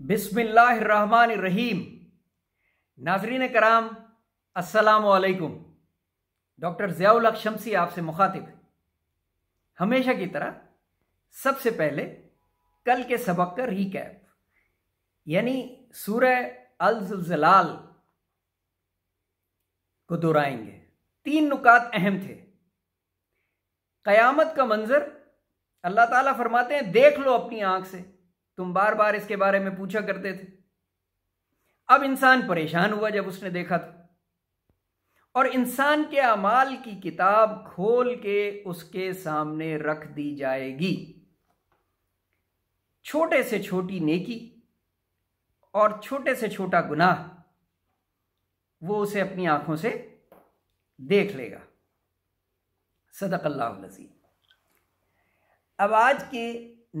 रहीम नाजरीन कराम असलकुम डॉक्टर ज़ियाउल शमसी आपसे मुखातिब हमेशा की तरह सबसे पहले कल के सबक का रिकैप यानी सूरह अलजलाल को दोहराएंगे तीन नुकात अहम थे क़यामत का मंज़र अल्लाह ताला फरमाते हैं देख लो अपनी आंख से तुम बार बार इसके बारे में पूछा करते थे अब इंसान परेशान हुआ जब उसने देखा था और इंसान के अमाल की किताब खोल के उसके सामने रख दी जाएगी छोटे से छोटी नेकी और छोटे से छोटा गुनाह वो उसे अपनी आंखों से देख लेगा सदक अल्लाह अब आज के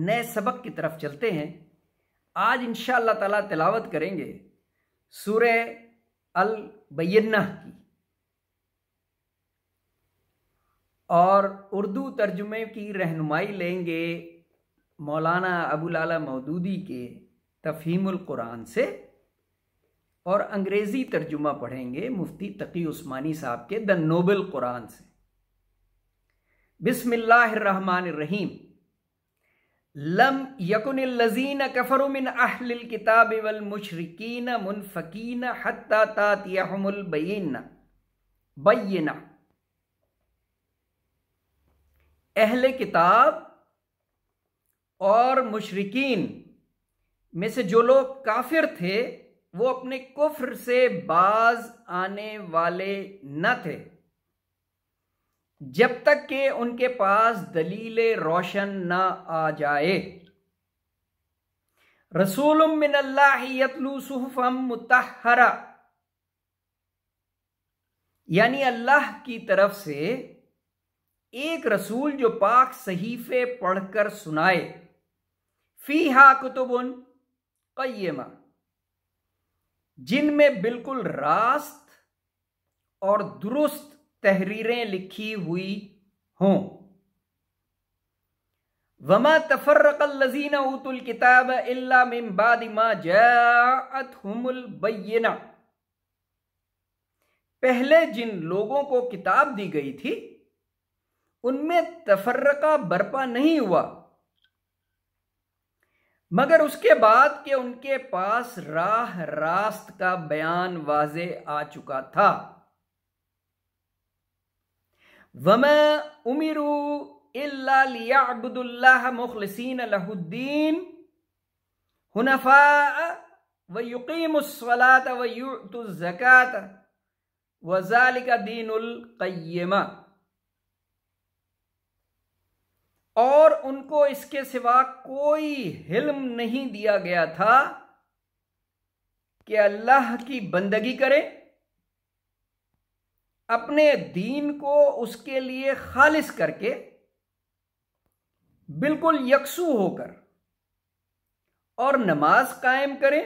नए सबक की तरफ चलते हैं आज इन ताला तिलावत करेंगे सूर्य अल बैन्ना की और उर्दू तर्जुमे की रहनुमाई लेंगे मौलाना अबूल मऊदूदी मौदूदी के तफहीमुल कुरान से और अंग्रेज़ी तर्जुमा पढ़ेंगे मुफ्ती तकी उस्मानी साहब के द नोबल कुरान से रहीम लम यकुन लजीन कफरु अहल किताब वल मुशरकिन मुनफकीन हत्ता तातियहुमुल बयीना अहले किताब और मुशरकिन में से जो लोग काफिर थे वो अपने कुफ्र से बाज आने वाले न थे जब तक के उनके पास दलील रोशन ना आ जाए रसूल मुतहरा यानी अल्लाह की तरफ से एक रसूल जो पाक सहीफे पढ़कर सुनाए फ़ी हा कुतुबन कयमा जिनमें बिल्कुल रास्त और दुरुस्त तहरीरें लिखी हुई हों वमा तफर्रकल्लजीन उतुल किताब इल्ला मिन बाद मा हुमुल बयना पहले जिन लोगों को किताब दी गई थी उनमें तफर्रका बर्पा नहीं हुआ मगर उसके बाद के उनके पास राह रास्त का बयान वाजे आ चुका था वमा उमिरू इल्ला हुनफा व युकीमसलात व युतुज़कात वजालिक और उनको इसके सिवा कोई हिल्म नहीं दिया गया था कि अल्लाह की बंदगी करें अपने दीन को उसके लिए खालिश करके बिल्कुल यकसू होकर और नमाज कायम करें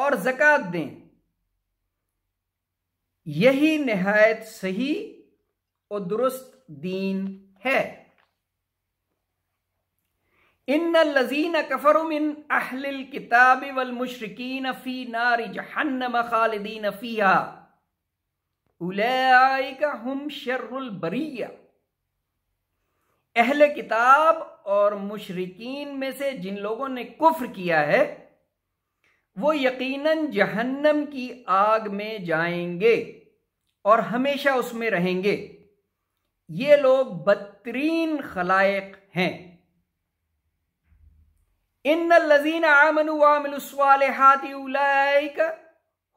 और जक़ात दें यही नहायत सही और दुरुस्त दीन है इन लजीन कफरुमिन अहल किताबी वल मुशरकिन फ़ी नारी जहन्नम खालिदीन फिया उलाइका हम शर्रुल बरिया अहले किताब और मुशरकिन में से जिन लोगों ने कुफ्र किया है वो यकीनन जहन्नम की आग में जाएंगे और हमेशा उसमें रहेंगे ये लोग बदतरीन खलायक हैं इन लजीन आमन वामिलहाती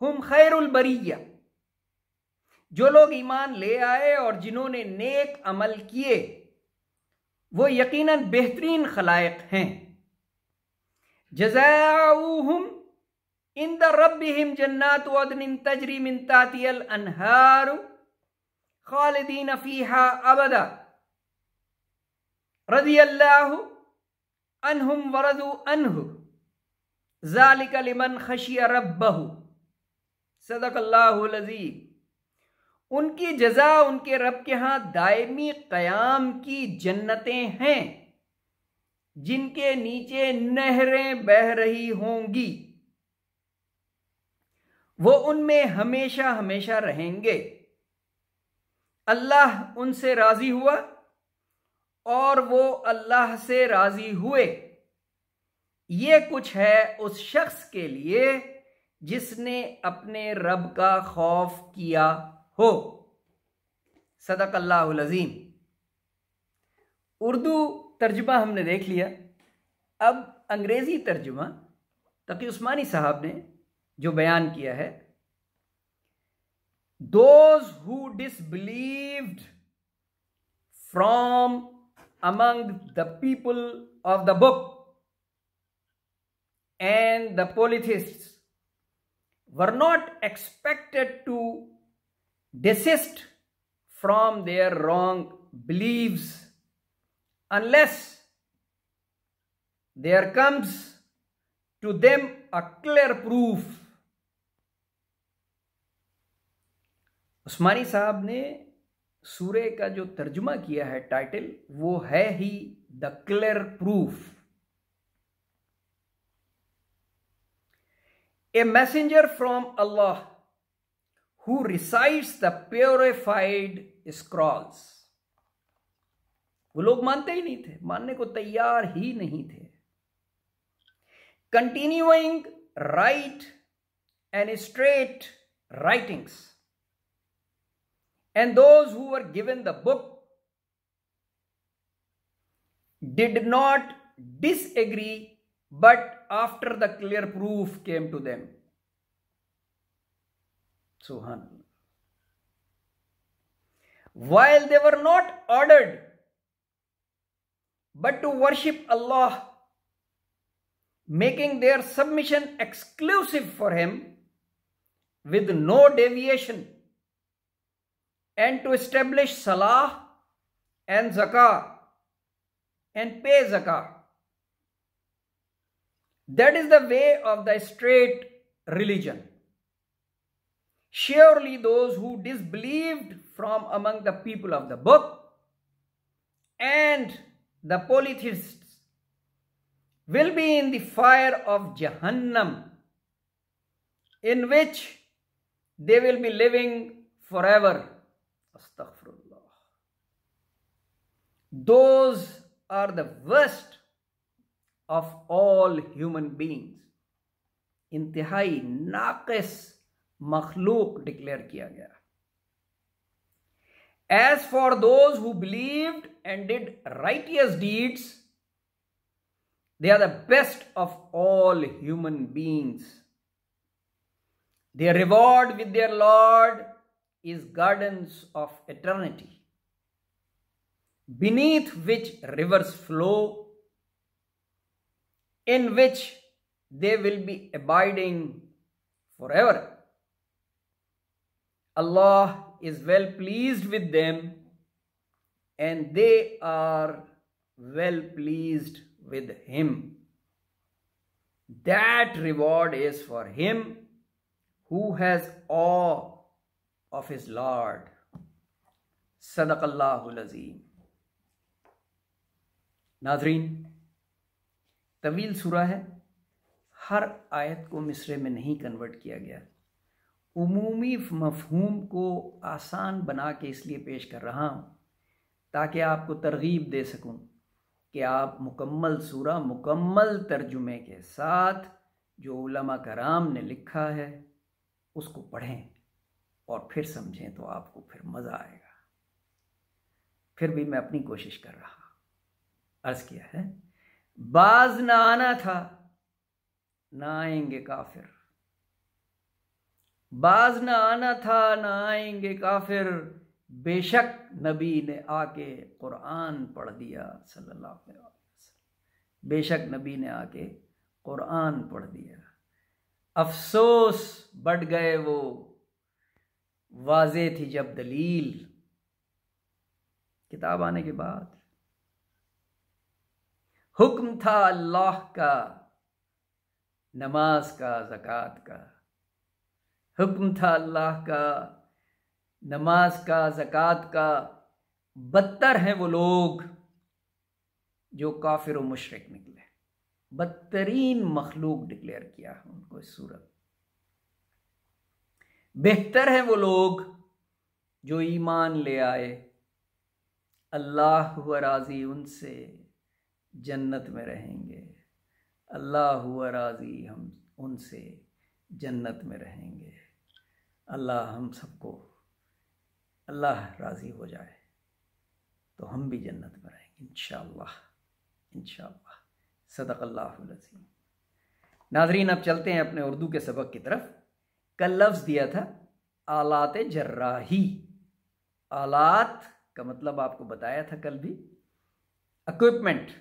हम खैरुल बरिया जो लोग ईमान ले आए और जिन्होंने नेक अमल किए वो यकीनन बेहतरीन खलायक हैं जजाऊहम इन द रबिम जन्नात वदन तजरी मिन तातियल अनहार खालिदीन फीहा अबदा रजी अल्लाह अनहुम वरदु अनहु जालिक लिमन खशिया रब्बहु सदक अल्लाह लजीब उनकी जजा उनके रब के यहां दायमी क़याम की जन्नतें हैं जिनके नीचे नहरें बह रही होंगी वो उनमें हमेशा हमेशा रहेंगे अल्लाह उनसे राज़ी हुआ और वो अल्लाह से राज़ी हुए ये कुछ है उस शख्स के लिए जिसने अपने रब का खौफ किया हो सदकल्लाज़ीम उर्दू तर्जुमा हमने देख लिया अब अंग्रेज़ी तर्जुमा तकी उस्मानी साहब ने जो बयान किया है those who disbelieved from among the people of the book and the polytheist were not expected to desist from their wrong beliefs unless there comes to them a clear proof Usmani साहब ने सूर्य का जो तर्जुमा किया है टाइटल वो है ही the clear proof a messenger from Allah who recites the purified scrolls वो लोग मानते ही नहीं थे मानने को तैयार ही नहीं थे continuing right and straight writings and those who were given the book did not disagree but after the clear proof came to them Sohan. While they were not ordered but to worship Allah, making their submission exclusive for Him with no deviation, and to establish Salah and Zakah and pay Zakah. That is the way of the straight religion. Surely those who disbelieved from among the people of the book and the polytheists will be in the fire of Jahannam in which they will be living forever. Astaghfirullah. Those are the worst of all human beings. Intihai naqis मखलूक declared. किया गया as for those who believed and did righteous deeds they are the best of all human beings their reward with their Lord is gardens of eternity, beneath which rivers flow, in which they will be abiding forever. Allah is well pleased with them and they are well pleased with him. That reward is for him who has awe of his Lord. Sadaqallahul Azim. नाजरीन तवील सूरा है हर आयत को मिसरे में नहीं convert किया गया अमूमी मफहूम को आसान बना के इसलिए पेश कर रहा हूँ ताकि आपको तरगीब दे सकूँ कि आप मुकम्मल सूर मुकम्मल तर्जुमे के साथ जो उलमा कराम ने लिखा है उसको पढ़ें और फिर समझें तो आपको फिर मज़ा आएगा फिर भी मैं अपनी कोशिश कर रहा अर्ज़ किया है बाज ना आना था ना आएंगे काफिर बाज न आना था न आएंगे काफिर बेशक नबी ने आके कुरान पढ़ दिया सल्लल्लाहु अलैहि वसल्लम बेशक नबी ने आके कुरान पढ़ दिया अफसोस बढ़ गए वो वाजे थी जब दलील किताब आने के बाद हुक्म था अल्लाह का नमाज का जक़ात का हुक्म था अल्लाह का नमाज का ज़क़़त का बदतर हैं वो लोग जो काफिर व मशरक निकले बदतरीन मखलूक डिक्लेयर किया है उनको इस सूरत बेहतर हैं वो लोग जो ईमान ले आए अल्लाह हुआ राज़ी उनसे जन्नत में रहेंगे अल्लाह हुआ राज़ी हम उनसे जन्नत में रहेंगे अल्लाह हम सबको अल्लाह राज़ी हो जाए तो हम भी जन्नत में रहेंगे इन सदक अल्लाह नाजरीन अब चलते हैं अपने उर्दू के सबक की तरफ कल लफ्ज़ दिया था आलात जर्राही आलात का मतलब आपको बताया था कल भी अक्विपमेंट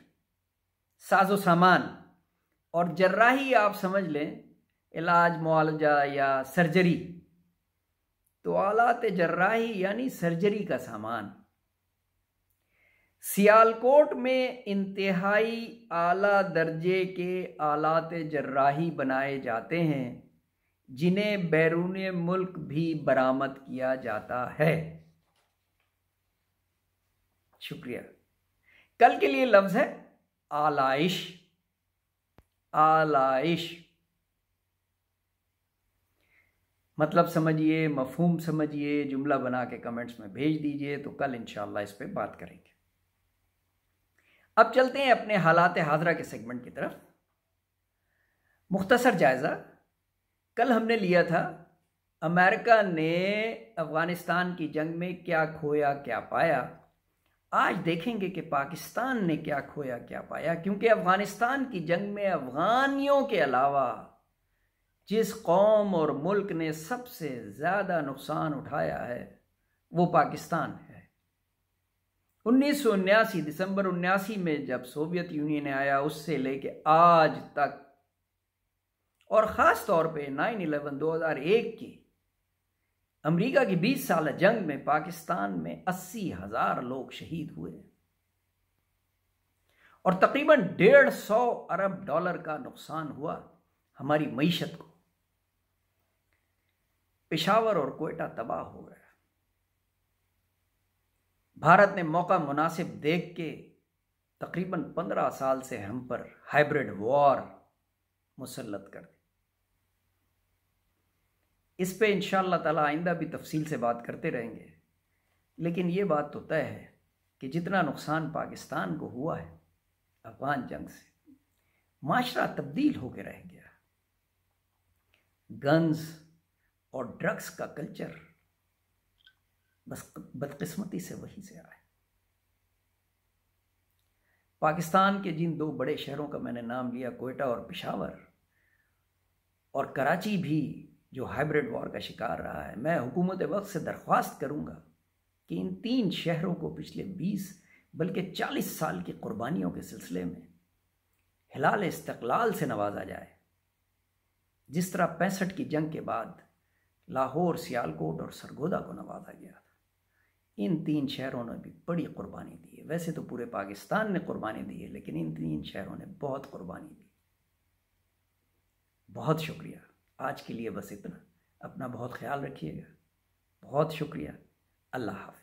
साजो सामान और जर्राही आप समझ लें इलाज मुआलजा या सर्जरी तो आलात जर्राही यानी सर्जरी का सामान सियालकोट में इंतहाई आला दर्जे के आलात जर्राही बनाए जाते हैं जिन्हें बैरून मुल्क भी बरामद किया जाता है शुक्रिया कल के लिए लफ्ज़ है आलाइश आलाइश मतलब समझिए मफहूम समझिए जुमला बना के कमेंट्स में भेज दीजिए तो कल इन इस पर बात करेंगे अब चलते हैं अपने हालात हाजरा के सेगमेंट की तरफ मुख्तसर जायज़ा कल हमने लिया था अमेरिका ने अफ़गानिस्तान की जंग में क्या खोया क्या पाया आज देखेंगे कि पाकिस्तान ने क्या खोया क्या पाया क्योंकि अफ़गानिस्तान की जंग में अफ़गानियों के अलावा जिस कौम और मुल्क ने सबसे ज़्यादा नुकसान उठाया है वो पाकिस्तान है उन्नीस सौ उन्यासी दिसंबर उन्यासी में जब सोवियत यूनियन आया उससे लेके आज तक और ख़ास तौर पे दो हजार एक की अमरीका की 20 साल जंग में पाकिस्तान में अस्सी हज़ार लोग शहीद हुए और तकरीबन डेढ़ सौ अरब डॉलर का नुकसान हुआ हमारी मीशत को पिशावर और कोयटा तबाह हो गया भारत ने मौका मुनासिब देख के तकरीबन पंद्रह साल से हम पर हाइब्रिड वॉर मुसलत कर दी इस पे इन तला आइंदा भी तफसील से बात करते रहेंगे लेकिन ये बात तो तय है कि जितना नुकसान पाकिस्तान को हुआ है अफगान जंग से माशरा तब्दील होकर रह गया गन्स और ड्रग्स का कल्चर बस बदकिस्मती से वहीं से आए पाकिस्तान के जिन दो बड़े शहरों का मैंने नाम लिया कोयटा और पिशावर और कराची भी जो हाइब्रिड वॉर का शिकार रहा है मैं हुकूमत वक्त से दरख्वास्त करूंगा कि इन तीन शहरों को पिछले बीस बल्कि चालीस साल की कुर्बानियों के सिलसिले में हिलाल इस्तकलाल से नवाजा जाए जिस तरह पैंसठ की जंग के बाद लाहौर सियालकोट और सरगोदा को नवाजा गया था इन तीन शहरों ने भी बड़ी कुर्बानी दी है वैसे तो पूरे पाकिस्तान ने कुर्बानी दी है लेकिन इन तीन शहरों ने बहुत कुर्बानी दी बहुत शुक्रिया आज के लिए बस इतना अपना बहुत ख्याल रखिएगा बहुत शुक्रिया अल्लाह